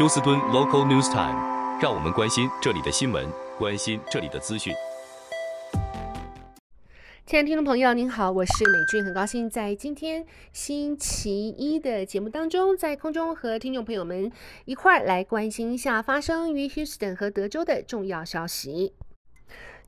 休斯敦 Local News Time，让我们关心这里的新闻，关心这里的资讯。亲爱的听众朋友，您好，我是美俊，很高兴在今天星期一的节目当中，在空中和听众朋友们一块儿来关心一下发生于 Houston 和德州的重要消息。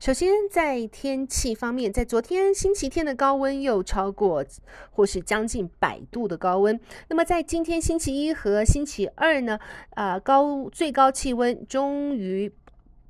首先，在天气方面，在昨天星期天的高温又超过或是将近百度的高温。那么，在今天星期一和星期二呢？啊，高最高气温终于。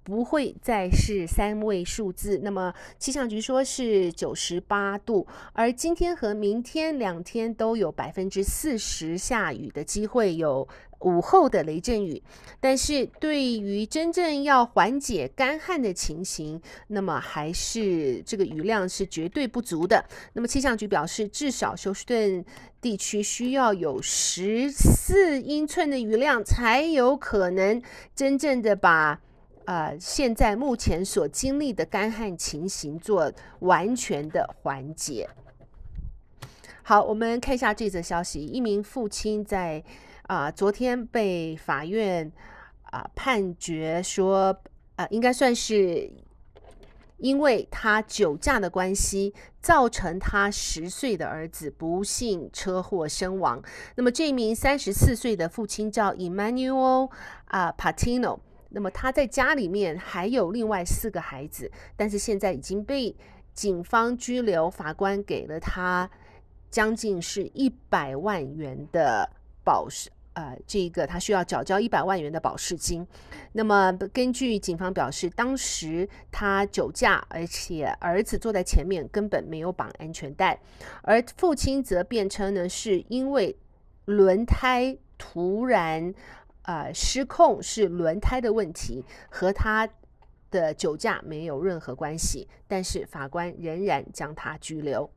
不会再是三位数字。那么气象局说是九十八度，而今天和明天两天都有百分之四十下雨的机会，有午后的雷阵雨。但是对于真正要缓解干旱的情形，那么还是这个雨量是绝对不足的。那么气象局表示，至少休斯顿地区需要有十四英寸的雨量才有可能真正的把。呃，现在目前所经历的干旱情形做完全的缓解。好，我们看一下这则消息：一名父亲在啊昨天被法院啊判决说，啊应该算是因为他酒驾的关系，造成他十岁的儿子不幸车祸身亡。那么，这名三十四岁的父亲叫 Emmanuel 啊 Patino。那么他在家里面还有另外四个孩子，但是现在已经被警方拘留，法官给了他将近是一百万元的保释，呃，这个他需要缴交一百万元的保释金。那么根据警方表示，当时他酒驾，而且儿子坐在前面根本没有绑安全带，而父亲则辩称呢，是因为轮胎突然。呃，失控是轮胎的问题，和他的酒驾没有任何关系。但是法官仍然将他拘留。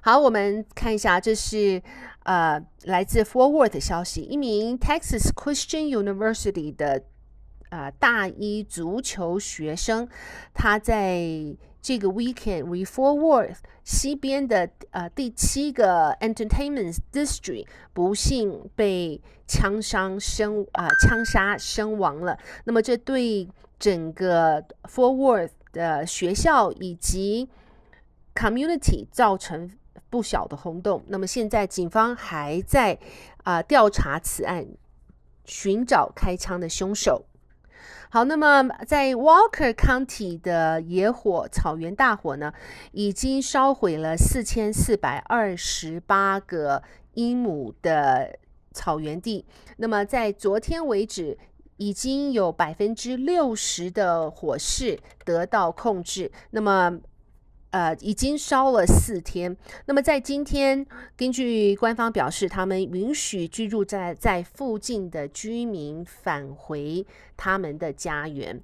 好，我们看一下，这是呃来自 Forward 的消息，一名 Texas Christian University 的。啊，大一足球学生，他在这个 weekend, r e f o r Worth 西边的呃第七个 Entertainment District 不幸被枪伤身啊，枪杀身亡了。那么这对整个 f o r Worth 的学校以及 community 造成不小的轰动。那么现在警方还在啊调查此案，寻找开枪的凶手。好，那么在 Walker County 的野火草原大火呢，已经烧毁了4428个英亩的草原地。那么在昨天为止，已经有百分之六十的火势得到控制。那么。呃，已经烧了四天。那么在今天，根据官方表示，他们允许居住在在附近的居民返回他们的家园。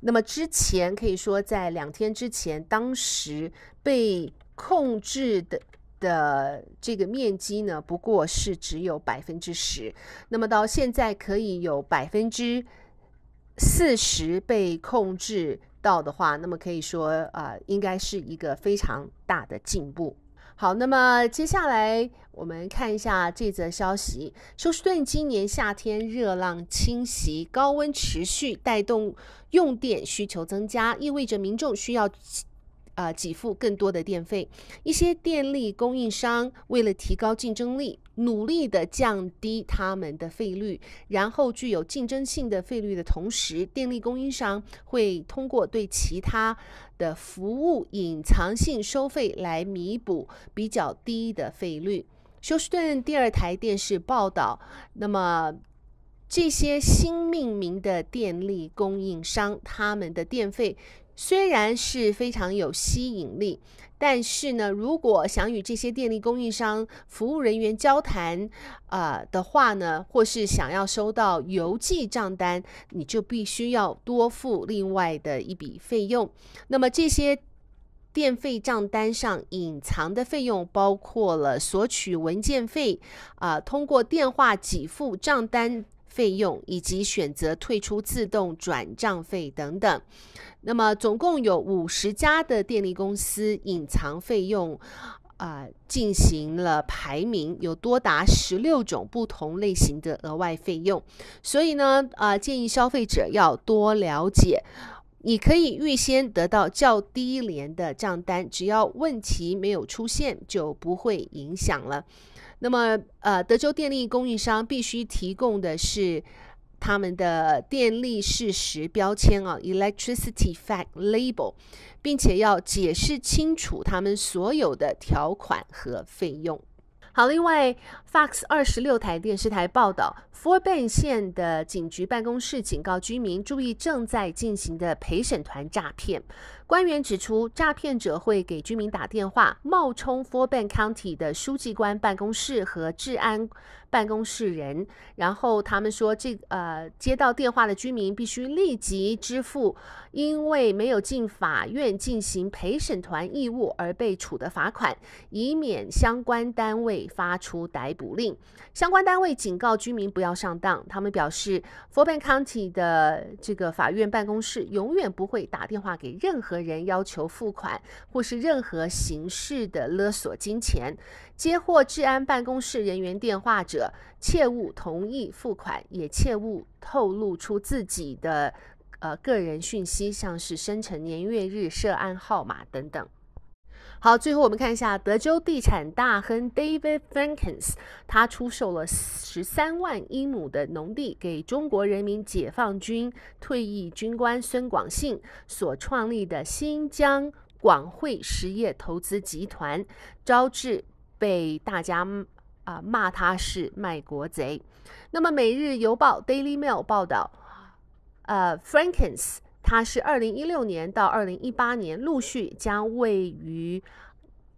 那么之前可以说，在两天之前，当时被控制的的这个面积呢，不过是只有百分之十。那么到现在，可以有百分之四十被控制。到的话，那么可以说啊，应该是一个非常大的进步。好，那么接下来我们看一下这则消息：休斯顿今年夏天热浪侵袭，高温持续，带动用电需求增加，意味着民众需要。啊，给付更多的电费。一些电力供应商为了提高竞争力，努力的降低他们的费率。然后具有竞争性的费率的同时，电力供应商会通过对其他的服务隐藏性收费来弥补比较低的费率。休斯顿第二台电视报道，那么这些新命名的电力供应商他们的电费。虽然是非常有吸引力，但是呢，如果想与这些电力供应商服务人员交谈，呃的话呢，或是想要收到邮寄账单，你就必须要多付另外的一笔费用。那么这些电费账单上隐藏的费用包括了索取文件费，啊，通过电话给付账单。费用以及选择退出自动转账费等等，那么总共有五十家的电力公司隐藏费用，啊，进行了排名，有多达十六种不同类型的额外费用，所以呢，啊，建议消费者要多了解，你可以预先得到较低廉的账单，只要问题没有出现，就不会影响了。那么，呃，德州电力供应商必须提供的是他们的电力事实标签啊 （electricity fact label），并且要解释清楚他们所有的条款和费用。好，另外，Fox 二十六台电视台报道，Four b a n 县的警局办公室警告居民注意正在进行的陪审团诈骗。官员指出，诈骗者会给居民打电话，冒充 Four b a n k County 的书记官办公室和治安。办公室人，然后他们说这呃接到电话的居民必须立即支付，因为没有进法院进行陪审团义务而被处的罚款，以免相关单位发出逮捕令。相关单位警告居民不要上当，他们表示佛康体的这个法院办公室永远不会打电话给任何人要求付款或是任何形式的勒索金钱。接获治安办公室人员电话者。切勿同意付款，也切勿透露出自己的呃个人讯息，像是生辰年月日、涉案号码等等。好，最后我们看一下德州地产大亨 David Frankens，他出售了十三万英亩的农地给中国人民解放军退役军官孙广信所创立的新疆广汇实业投资集团，招致被大家。啊，骂他是卖国贼。那么，《每日邮报》（Daily Mail） 报道，呃，Frankens 他是二零一六年到二零一八年陆续将位于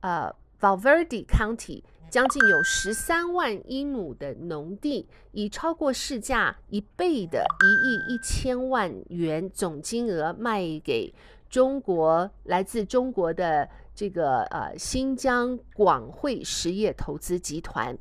呃 Valverde County 将近有十三万英亩的农地，以超过市价一倍的一亿一千万元总金额卖给中国，来自中国的。这个呃，新疆广汇实业投资集团，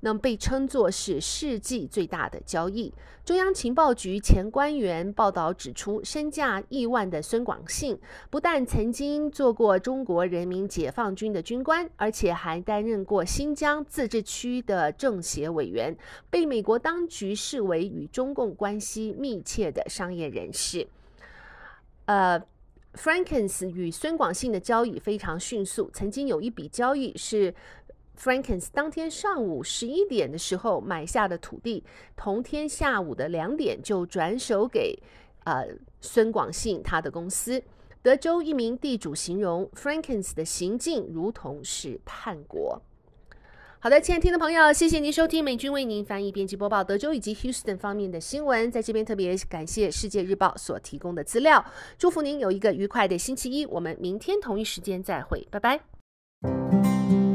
那么被称作是世纪最大的交易。中央情报局前官员报道指出，身价亿万的孙广信不但曾经做过中国人民解放军的军官，而且还担任过新疆自治区的政协委员，被美国当局视为与中共关系密切的商业人士。呃。Frankens 与孙广信的交易非常迅速。曾经有一笔交易是 Frankens 当天上午十一点的时候买下的土地，同天下午的两点就转手给呃孙广信他的公司。德州一名地主形容 Frankens 的行径如同是叛国。好的，亲爱的听的朋友，谢谢您收听美军为您翻译、编辑播报德州以及 Houston 方面的新闻。在这边特别感谢《世界日报》所提供的资料。祝福您有一个愉快的星期一，我们明天同一时间再会，拜拜。